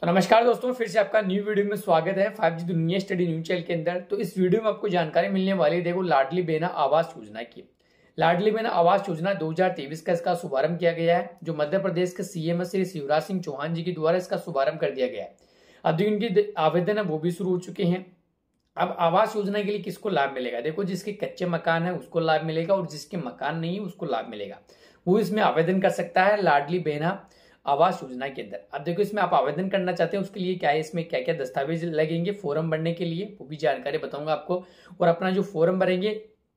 तो नमस्कार दोस्तों फिर से आपका न्यू वीडियो में स्वागत है फाइव जी दुनिया स्टडी न्यूज चैनल के अंदर तो इस वीडियो में आपको जानकारी मिलने वाली है देखो लाडली बेना आवास योजना की लाडली बेना आवास योजना 2023 का इसका शुभारंभ किया गया है जो मध्य प्रदेश के सीएम श्री शिवराज सिंह चौहान जी के द्वारा इसका शुभारंभ कर दिया गया है अभी उनकी आवेदन है वो भी शुरू हो चुके हैं अब आवास योजना के लिए किसको लाभ मिलेगा देखो जिसके कच्चे मकान है उसको लाभ मिलेगा और जिसके मकान नहीं है उसको लाभ मिलेगा वो इसमें आवेदन कर सकता है लाडली बेना आवास योजना के अंदर अब देखो इसमें आप आवेदन करना चाहते हैं उसके लिए क्या है इसमें क्या क्या दस्तावेज लगेंगे फॉर्म भरने के लिए वो भी जानकारी बताऊंगा आपको और अपना जो फॉर्म भरेंगे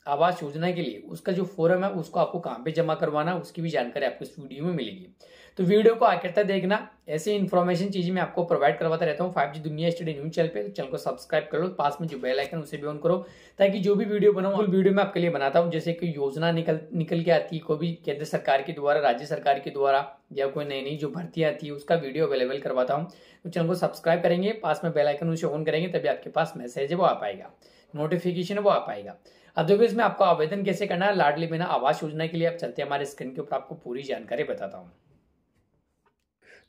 आवास योजना के लिए उसका जो फॉर्म है उसको आपको कहाँ पे जमा करवाना उसकी भी जानकारी आपको इस वीडियो में मिलेगी तो वीडियो को आखिर तक देखना ऐसी इन्फॉर्मेशन चीजें मैं आपको प्रोवाइड करवाता रहता हूँ फाइव जी दुनिया स्टडी न्यूज चैनल पे तो चैनल को सब्सक्राइब कर लो पास में जो बेल आइकन उसे भी ऑन करो ताकि जो भी वीडियो बनाऊँ फुल वीडियो मैं आपके लिए बनाता हूँ जैसे कोई योजना निकल निकल के आती है कोई भी केंद्र सरकार के द्वारा राज्य सरकार के द्वारा या कोई नई नई जो भर्ती आती है उसका वीडियो अवेलेबल करवाता हूँ तो चैनल को सब्सक्राइब करेंगे पास में बेलाइकन उसे ऑन करेंगे तभी आपके पास मैसेज है वो आ पाएगा नोटिफिकेशन वो आ पाएगा अब देखो इसमें आपको आवेदन कैसे करना है लाडली बिना आवास योजना के लिए आप चलते हैं हमारे स्क्रीन के ऊपर आपको पूरी जानकारी बताता हूँ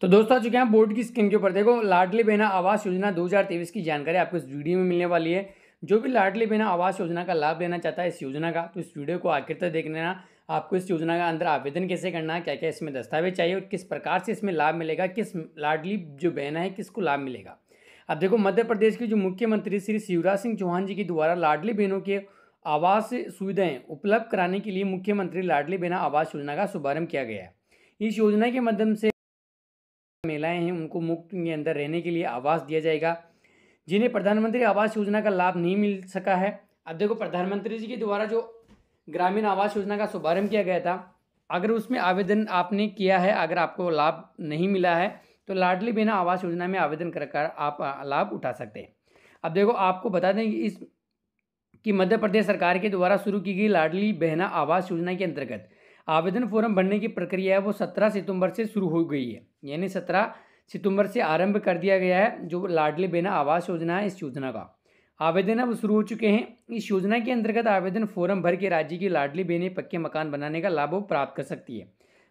तो दोस्तों आ चुके हैं बोर्ड की स्कीम के ऊपर देखो लाडली बहना आवास योजना 2023 की जानकारी आपको इस वीडियो में मिलने वाली है जो भी लाडली बहना आवास योजना का लाभ लेना चाहता है इस योजना का तो इस वीडियो को आखिर तक देख लेना आपको इस योजना का अंदर आवेदन कैसे करना है क्या क्या इसमें दस्तावेज चाहिए और किस प्रकार से इसमें लाभ मिलेगा किस लाडली जो बहना है किसको लाभ मिलेगा अब देखो मध्य प्रदेश के जो मुख्यमंत्री श्री शिवराज सिंह चौहान जी के द्वारा लाडली बहनों के आवास सुविधाएं उपलब्ध कराने के लिए मुख्यमंत्री लाडली बहना आवास योजना का शुभारंभ किया गया है इस योजना के माध्यम से महिलाएं हैं उनको मुफ्त के अंदर रहने के लिए आवास दिया जाएगा जिन्हें प्रधानमंत्री आवास योजना का लाभ नहीं मिल सका है अब देखो प्रधानमंत्री जी के द्वारा जो ग्रामीण आवास योजना का शुभारंभ किया गया था अगर उसमें आवेदन आपने किया है अगर आपको लाभ नहीं मिला है तो लाडली बिना आवास योजना में आवेदन कर कर आप लाभ उठा सकते हैं अब देखो आपको बता दें कि इस कि मध्य प्रदेश सरकार के द्वारा शुरू की गई लाडली बहना आवास योजना के अंतर्गत आवेदन फॉर्म भरने की प्रक्रिया है वो सत्रह सितंबर से शुरू हो गई है यानी सत्रह सितंबर से आरंभ कर दिया गया है जो लाडली बेना आवास योजना है इस योजना का आवेदन अब शुरू हो चुके हैं इस योजना के अंतर्गत आवेदन फॉर्म भर के राज्य की लाडली बेने पक्के मकान बनाने का लाभ प्राप्त कर सकती है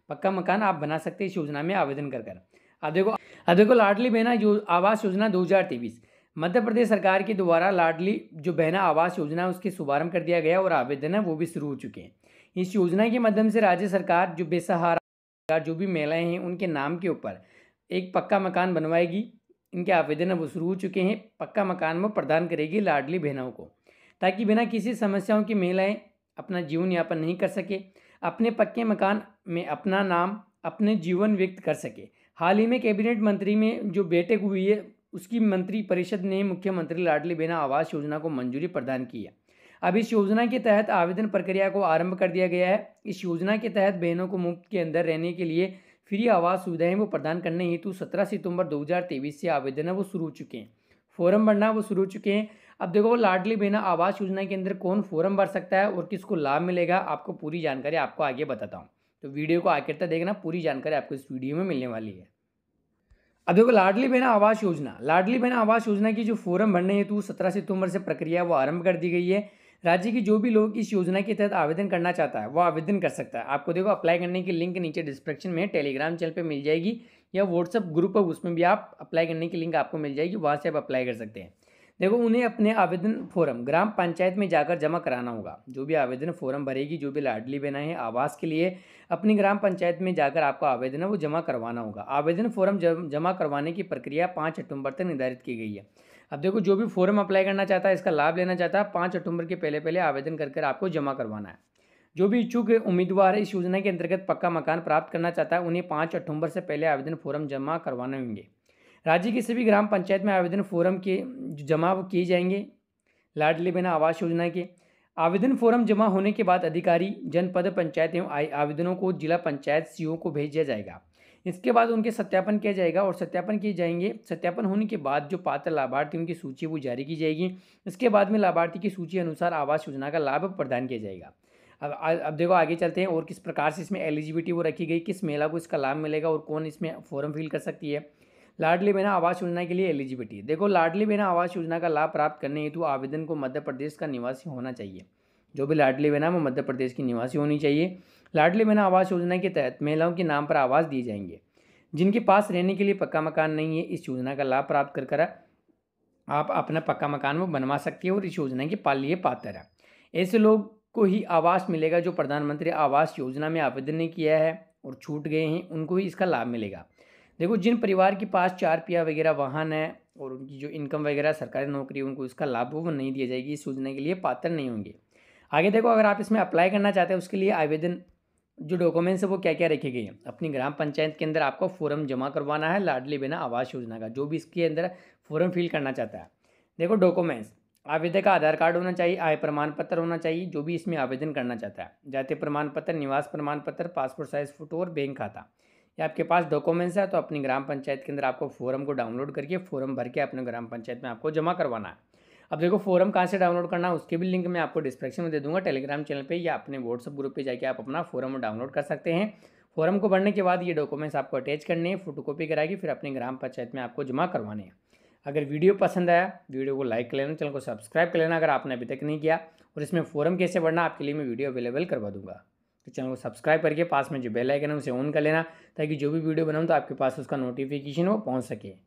पक्का मकान आप बना सकते हैं इस योजना में आवेदन कर कर अब देखो अब देखो लाडली बहना यो, आवास योजना 2023 मध्य प्रदेश सरकार के द्वारा लाडली जो बहना आवास योजना है उसके शुभारंभ कर दिया गया और आवेदन है वो भी शुरू हो चुके हैं इस योजना के माध्यम से राज्य सरकार जो बेसहारा जो भी महिलाएं हैं उनके नाम के ऊपर एक पक्का मकान बनवाएगी इनके आवेदन अब शुरू हो चुके हैं पक्का मकान वो प्रदान करेगी लाडली बहनों को ताकि बिना किसी समस्याओं की महिलाएँ अपना जीवन यापन नहीं कर सके अपने पक्के मकान में अपना नाम अपने जीवन व्यक्त कर सके हाल ही में कैबिनेट मंत्री में जो बैठक हुई है उसकी मंत्री परिषद ने मुख्यमंत्री लाडली बहना आवास योजना को मंजूरी प्रदान की है अब इस योजना के तहत आवेदन प्रक्रिया को आरंभ कर दिया गया है इस योजना के तहत बहनों को मुफ्त के अंदर रहने के लिए फ्री आवास सुविधाएं वो प्रदान करने हेतु सत्रह सितंबर 2023 से आवेदन है वो शुरू हो चुके हैं फॉर्म भरना वो शुरू हो चुके हैं अब देखो लाडली बहना आवास योजना के अंदर कौन फॉर्म भर सकता है और किसको लाभ मिलेगा आपको पूरी जानकारी आपको आगे बताता हूँ तो वीडियो को आखिर तक देखना पूरी जानकारी आपको इस वीडियो में मिलने वाली है अब देखो लाडली बहना आवास योजना लाडली बहना आवास योजना की जो फॉर्म भरने हेतु सत्रह सितंबर से प्रक्रिया वो आरंभ कर दी गई है राज्य की जो भी लोग इस योजना के तहत आवेदन करना चाहता है वो आवेदन कर सकता है आपको देखो अप्लाई करने की लिंक नीचे डिस्क्रिप्शन में टेलीग्राम चैनल पर मिल जाएगी या व्हाट्सअप ग्रुप है उसमें भी आप अप्लाई करने की लिंक आपको मिल जाएगी वहाँ से आप अप्लाई कर सकते हैं देखो उन्हें अपने आवेदन फॉरम ग्राम पंचायत में जाकर जमा कराना होगा जो भी आवेदन फॉरम भरेगी जो भी लाडली बहना है आवास के लिए अपनी ग्राम पंचायत में जाकर आपका आवेदन है वो जमा करवाना होगा आवेदन फॉरम जमा करवाने की प्रक्रिया पाँच अक्टूबर तक निर्धारित की गई है अब देखो जो भी फॉर्म अप्लाई करना चाहता है इसका लाभ लेना चाहता है पाँच अक्टूबर के पहले पहले आवेदन कर कर आपको जमा करवाना है जो भी इच्छुक उम्मीदवार इस योजना के अंतर्गत पक्का मकान प्राप्त करना चाहता है उन्हें पाँच अक्टूबर से पहले आवेदन फॉर्म जमा करवाने होंगे राज्य की सभी ग्राम पंचायत में आवेदन फॉर्म के जमा किए जाएंगे लाडली बिना आवास योजना के आवेदन फॉर्म जमा होने के बाद अधिकारी जनपद पंचायत एवं आवेदनों को जिला पंचायत सी को भेजा जाएगा इसके बाद उनके सत्यापन किया जाएगा और सत्यापन किए जाएंगे सत्यापन होने के बाद जो पात्र लाभार्थी उनकी सूची वो जारी की जाएगी इसके बाद में लाभार्थी की सूची अनुसार आवास योजना का लाभ प्रदान किया जाएगा अब अब देखो आगे चलते हैं और किस प्रकार से इसमें एलिजिबिलिटी वो रखी गई किस महिला को इसका लाभ मिलेगा और कौन इसमें फॉर्म फिल कर सकती है लाडली बहना आवास योजना के लिए एलिजिबिलिटी देखो लाडली बहना आवास योजना का लाभ प्राप्त करने हेतु आवेदन को मध्य प्रदेश का निवासी होना चाहिए जो भी लाडली बहना वो मध्य प्रदेश की निवासी होनी चाहिए लाडली बहना आवास योजना के तहत महिलाओं के नाम पर आवास दिए जाएंगे जिनके पास रहने के लिए पक्का मकान नहीं है इस योजना का लाभ प्राप्त कर कर आप अपना पक्का मकान वो बनवा सकते हैं और इस योजना के पालिए पात्र है ऐसे लोग को ही आवास मिलेगा जो प्रधानमंत्री आवास योजना में आवेदन नहीं किया है और छूट गए हैं उनको ही इसका लाभ मिलेगा देखो जिन परिवार के पास चार पिया वगैरह वाहन है और उनकी जो इनकम वगैरह सरकारी नौकरी उनको इसका लाभ वो नहीं दिया जाएगी इस योजना के लिए पात्र नहीं होंगे आगे देखो अगर आप इसमें अप्लाई करना चाहते हैं उसके लिए आवेदन जो डॉक्यूमेंट्स है वो क्या क्या रखे गए हैं अपनी ग्राम पंचायत के अंदर आपको फॉर्म जमा करवाना है लाडली बिना आवास योजना का जो भी इसके अंदर फॉर्म फिल करना चाहता है देखो डॉक्यूमेंट्स आवेदक का आधार कार्ड होना चाहिए आय प्रमाण पत्र होना चाहिए जो भी इसमें आवेदन करना चाहता है जाति प्रमाण पत्र निवास प्रमाण पत्र पासपोर्ट साइज फोटो और बैंक खाता या आपके पास डॉक्यूमेंट्स है तो अपनी ग्राम पंचायत के अंदर आपको फॉर्म को डाउनलोड करके फॉर्म भर के अपने ग्राम पंचायत में आपको जमा करवाना है अब देखो फोरम कहाँ से डाउनलोड करना है उसके भी लिंक मैं आपको डिस्क्रिप्शन में दे दूंगा टेलीग्राम चैनल पे या अपने व्हाट्सअप ग्रुप पे जाके आप अपना फोरम डाउनलोड कर सकते हैं फॉर्म को भरने के बाद ये डॉक्यूमेंट्स आपको अटैच करने हैं फोटोकॉपी कराएगी फिर अपने ग्राम पंचायत में आपको जमा करवाने हैं अगर वीडियो पसंद आया वीडियो को लाइक कर लेना चैनल को सब्सक्राइब कर लेना अगर आपने अभी तक नहीं किया और इसमें फॉर्म कैसे भरना आपके लिए मैं वीडियो अवेलेबल करवा दूंगा तो चैनल को सब्सक्राइब करके पास में जो बेल आइकन है उसे ऑन कर लेना ताकि जो भी वीडियो बनाऊँ तो आपके पास उसका नोटिफिकेशन वो पहुँच सके